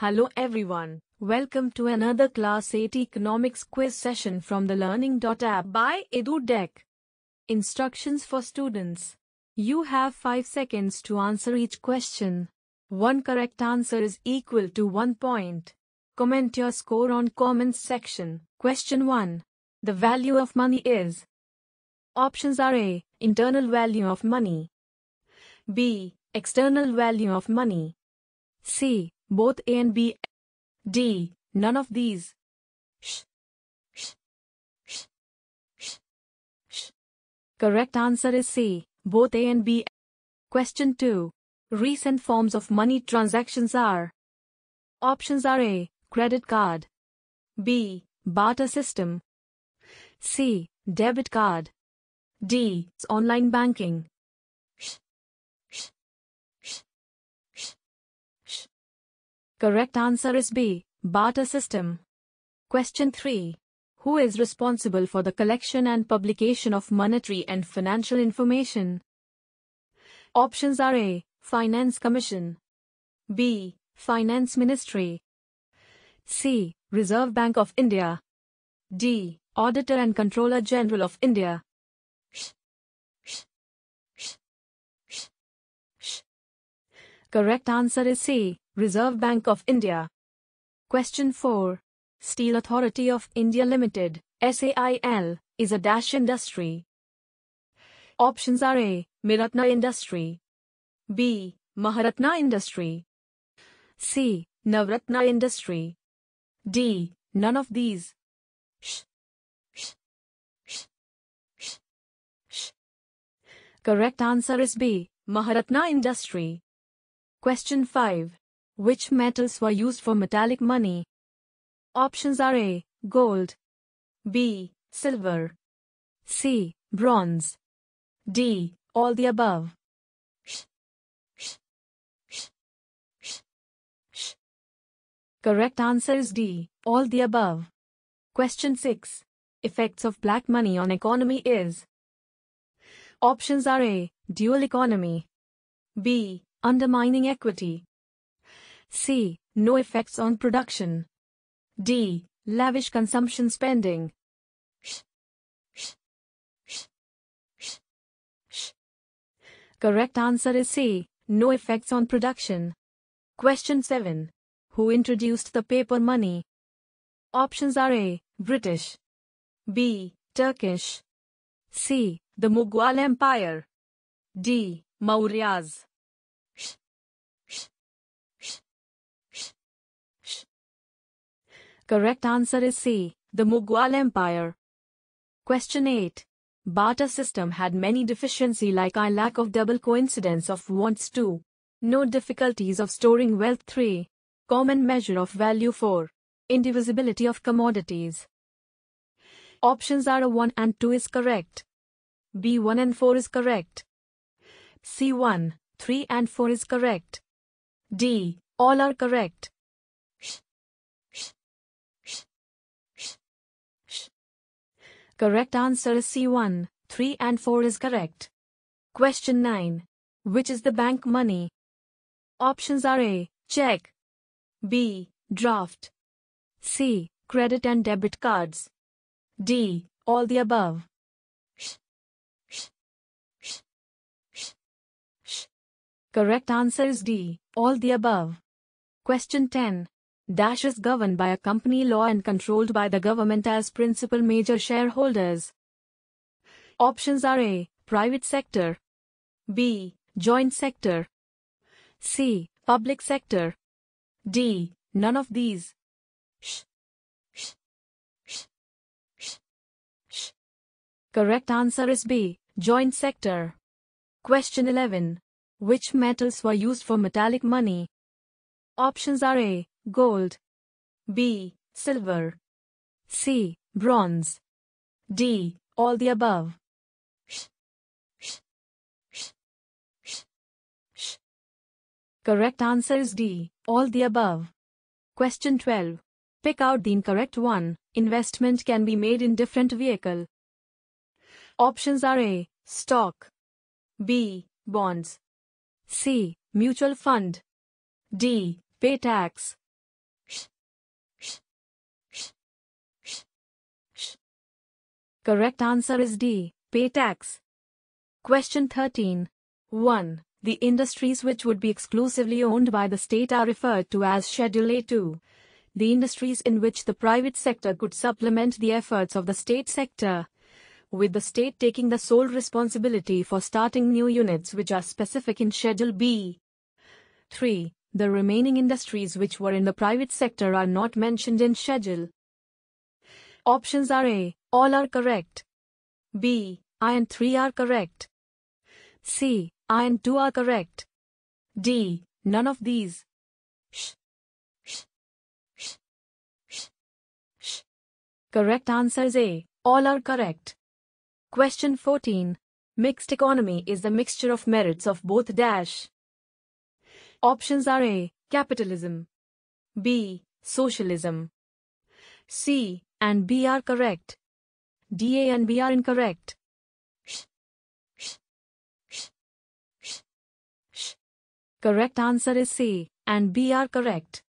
Hello everyone, welcome to another Class 8 Economics quiz session from the Learning app by EduDeck. Instructions for students. You have 5 seconds to answer each question. One correct answer is equal to 1 point. Comment your score on comments section. Question 1. The value of money is Options are A. Internal value of money. B. External value of money. C both A and B. D. None of these. Sh. Sh. Sh. Sh. Sh. Correct answer is C. Both A and B. Question 2. Recent forms of money transactions are Options are A. Credit card B. Barter system C. Debit card D. Online banking Correct answer is B. Barter system. Question 3. Who is responsible for the collection and publication of monetary and financial information? Options are A. Finance Commission. B. Finance Ministry. C. Reserve Bank of India. D. Auditor and Controller General of India. Correct answer is C. Reserve Bank of India. Question 4. Steel Authority of India Limited, SAIL, is a dash industry. Options are A. Miratna Industry. B. Maharatna Industry. C. Navratna Industry. D. None of these. Correct answer is B. Maharatna Industry. Question 5. Which metals were used for metallic money? Options are A. Gold. B. Silver. C. Bronze. D. All the above. Correct answer is D. All the above. Question 6. Effects of black money on economy is Options are A. Dual economy. B. Undermining equity. C. No effects on production. D. Lavish consumption spending. Correct answer is C. No effects on production. Question 7. Who introduced the paper money? Options are A. British. B. Turkish. C. The Mughal Empire. D. Mauryas. Correct answer is C. The Mughal Empire. Question 8. Barter system had many deficiency like I lack of double coincidence of wants 2. No difficulties of storing wealth 3. Common measure of value 4. Indivisibility of commodities. Options are a 1 and 2 is correct. B1 and 4 is correct. C1, 3 and 4 is correct. D, all are correct. Correct answer is C1, 3 and 4 is correct. Question 9. Which is the bank money? Options are A. Check. B. Draft. C. Credit and debit cards. D. All the above. Correct answer is D. All the above. Question 10. Dash is governed by a company law and controlled by the government as principal major shareholders. Options are A. Private sector. B. Joint sector. C. Public sector. D. None of these. Sh. Sh. Sh. Sh. Sh. Correct answer is B. Joint sector. Question 11. Which metals were used for metallic money? Options are A gold. B. Silver. C. Bronze. D. All the above. Correct answer is D. All the above. Question 12. Pick out the incorrect one. Investment can be made in different vehicle. Options are A. Stock. B. Bonds. C. Mutual fund. D. Pay tax. Correct answer is D. Pay tax. Question 13. 1. The industries which would be exclusively owned by the state are referred to as Schedule A2. The industries in which the private sector could supplement the efforts of the state sector. With the state taking the sole responsibility for starting new units which are specific in Schedule B. 3. The remaining industries which were in the private sector are not mentioned in Schedule. Options are A. All are correct. B, I and 3 are correct. C, I and 2 are correct. D, none of these. Sh, sh, sh, sh, sh. Correct answers A, all are correct. Question 14. Mixed economy is the mixture of merits of both dash. Options are A. Capitalism. B. Socialism. C and B are correct. DA and B are incorrect. Sh, sh, sh, correct answer is C, and B are correct.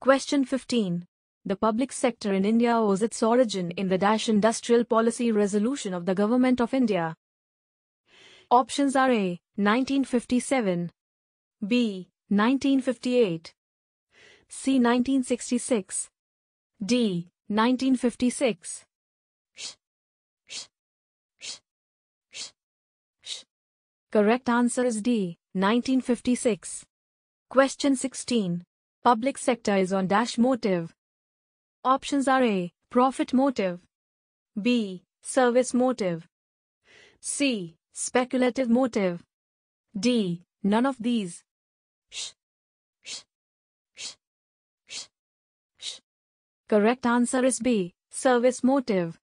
Question 15. The public sector in India owes its origin in the Dash Industrial Policy Resolution of the Government of India. Options are A. 1957, B. 1958, C. 1966, D. 1956. Correct answer is D, 1956. Question 16. Public sector is on dash motive. Options are A, profit motive. B, service motive. C, speculative motive. D, none of these. Sh, sh, sh, sh, sh. Correct answer is B, service motive.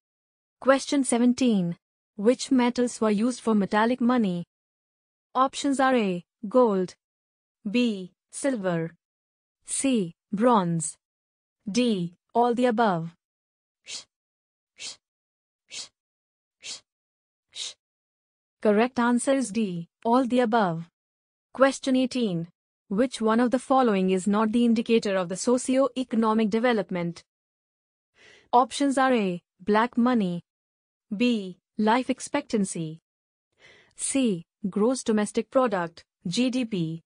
Question 17. Which metals were used for metallic money? Options are A. Gold. B. Silver. C. Bronze. D. All the above. Sh, sh, sh, sh, sh. Correct answer is D. All the above. Question 18. Which one of the following is not the indicator of the socio-economic development? Options are A. Black money. B. Life expectancy. C. Gross Domestic Product, GDP.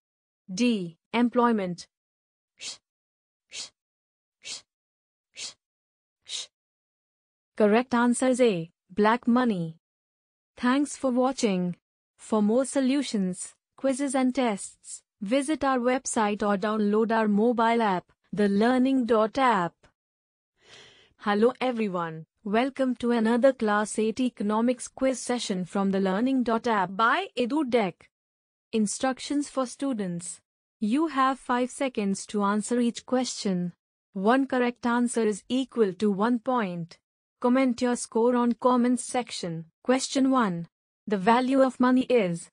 D. Employment. Correct answers A. Black money. Thanks for watching. For more solutions, quizzes and tests, visit our website or download our mobile app, the Learning app. Hello everyone, welcome to another Class 8 Economics quiz session from the Learning.app by EduDeck. Instructions for students. You have 5 seconds to answer each question. One correct answer is equal to 1 point. Comment your score on comments section. Question 1. The value of money is.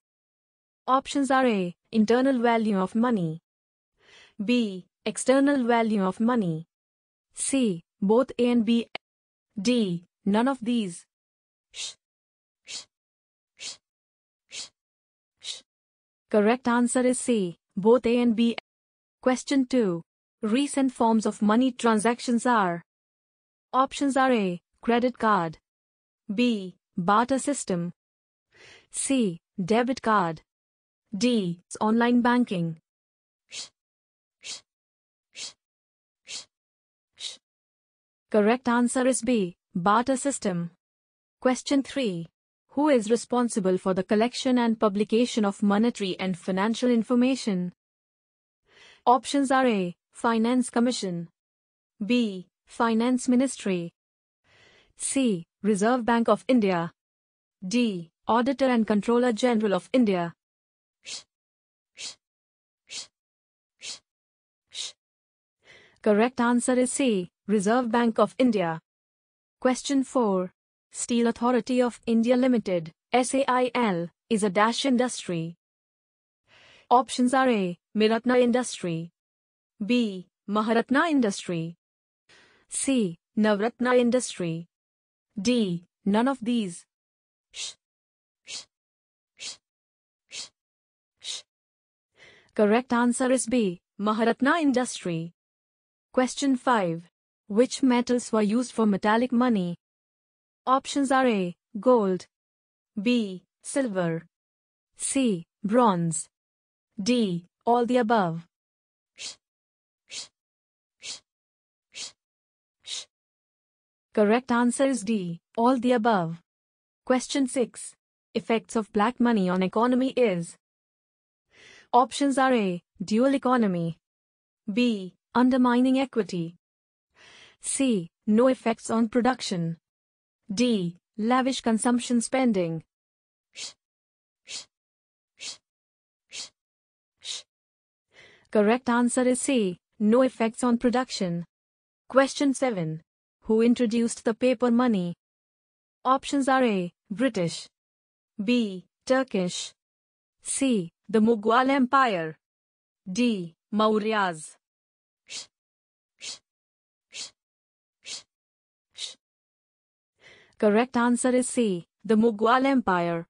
Options are A. Internal value of money. B. External value of money. C both A and B. D. None of these. Sh. Sh. Sh. Sh. Sh. Correct answer is C. Both A and B. Question 2. Recent forms of money transactions are. Options are A. Credit card. B. Barter system. C. Debit card. D. Online banking. Correct answer is B. Barter system. Question 3. Who is responsible for the collection and publication of monetary and financial information? Options are A. Finance Commission. B. Finance Ministry. C. Reserve Bank of India. D. Auditor and Controller General of India. Correct answer is C. Reserve Bank of India. Question 4. Steel Authority of India Limited, SAIL, is a dash industry. Options are A. Miratna Industry. B. Maharatna Industry. C. Navratna Industry. D. None of these. Sh. Sh. Sh. Sh. Sh. Correct answer is B. Maharatna Industry. Question 5. Which metals were used for metallic money? Options are A. Gold. B. Silver. C. Bronze. D. All the above. Correct answer is D. All the above. Question 6. Effects of black money on economy is Options are A. Dual economy. B. Undermining equity. C. No effects on production. D. Lavish consumption spending. Correct answer is C. No effects on production. Question 7. Who introduced the paper money? Options are A. British. B. Turkish. C. The Mughal Empire. D. Mauryas. Correct answer is C. The Mughal Empire.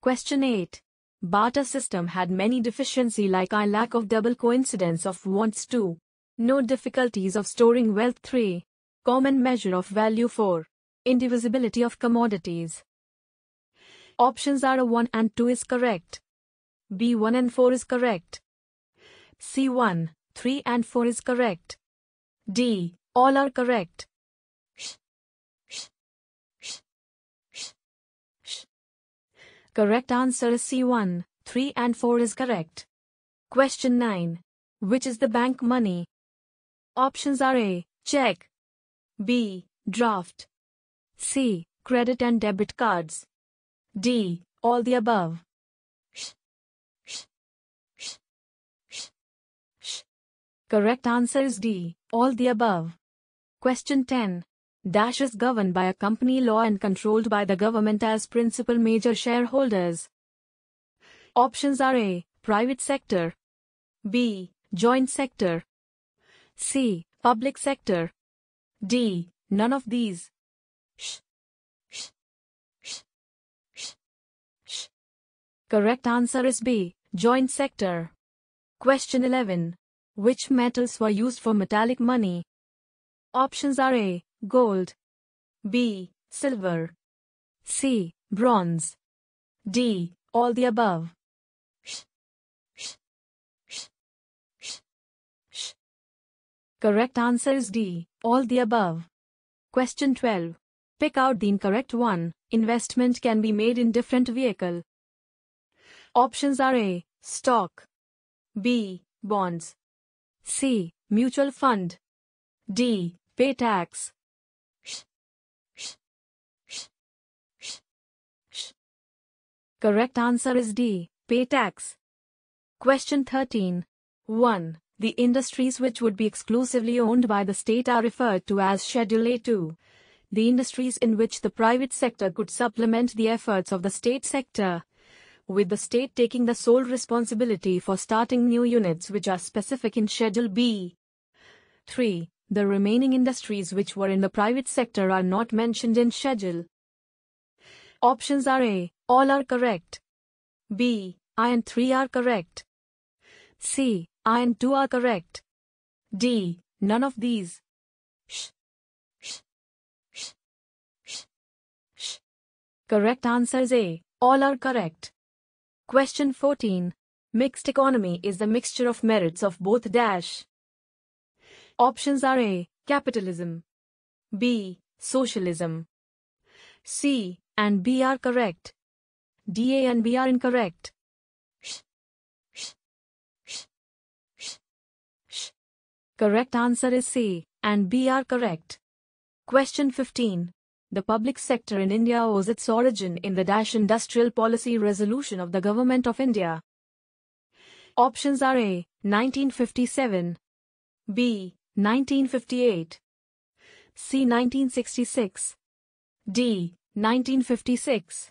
Question 8. Barter system had many deficiency like I lack of double coincidence of wants 2. No difficulties of storing wealth 3. Common measure of value 4. Indivisibility of commodities. Options are 1 and 2 is correct. B1 and 4 is correct. C1, 3 and 4 is correct. D, all are correct. Correct answer is C1, 3 and 4 is correct. Question 9. Which is the bank money? Options are A. Check. B. Draft. C. Credit and debit cards. D. All the above. Correct answer is D. All the above. Question 10. Dash is governed by a company law and controlled by the government as principal major shareholders. Options are A. Private sector B. Joint sector C. Public sector D. None of these. Sh. Sh. Sh. Sh. Sh. Correct answer is B. Joint sector. Question 11. Which metals were used for metallic money? Options are A gold, B, silver, C, bronze, D, all the above. Sh, sh, sh, sh, sh. Correct answer is D, all the above. Question 12. Pick out the incorrect one. Investment can be made in different vehicle. Options are A, stock, B, bonds, C, mutual fund, D, pay tax. Correct answer is D. Pay tax. Question 13. 1. The industries which would be exclusively owned by the state are referred to as Schedule A2. The industries in which the private sector could supplement the efforts of the state sector. With the state taking the sole responsibility for starting new units which are specific in Schedule B. 3. The remaining industries which were in the private sector are not mentioned in Schedule. Options are A. All are correct. B, I and 3 are correct. C, I and 2 are correct. D, none of these. Sh, sh, sh, sh, sh. Correct answers A, all are correct. Question 14. Mixed economy is the mixture of merits of both dash. Options are A. Capitalism. B. Socialism. C and B are correct. D, A and B are incorrect. Correct answer is C, and B are correct. Question 15. The public sector in India owes its origin in the Dash Industrial Policy Resolution of the Government of India. Options are A. 1957, B. 1958, C. 1966, D. 1956.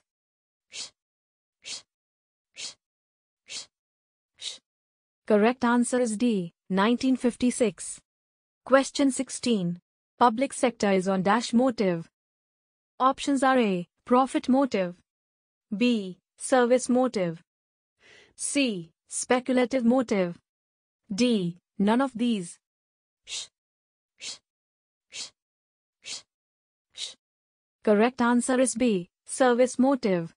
Correct answer is D, 1956. Question 16. Public sector is on dash motive. Options are A, profit motive. B, service motive. C, speculative motive. D, none of these. Correct answer is B, service motive.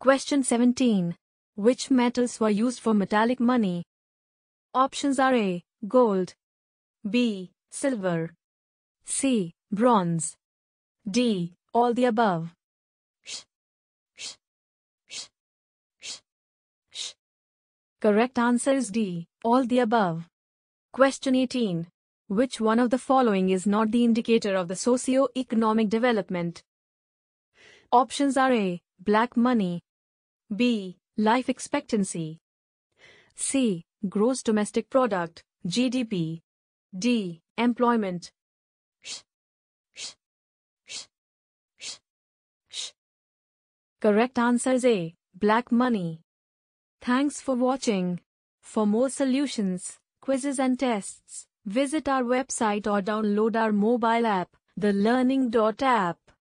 Question 17. Which metals were used for metallic money? Options are A. Gold. B. Silver. C. Bronze. D. All the above. Sh, sh, sh, sh, sh. Correct answer is D. All the above. Question 18. Which one of the following is not the indicator of the socio-economic development? Options are A. Black money. B. Life expectancy. C. Gross Domestic Product, GDP. D. Employment. Correct answer is A. Black money. Thanks for watching. For more solutions, quizzes and tests, visit our website or download our mobile app, the App.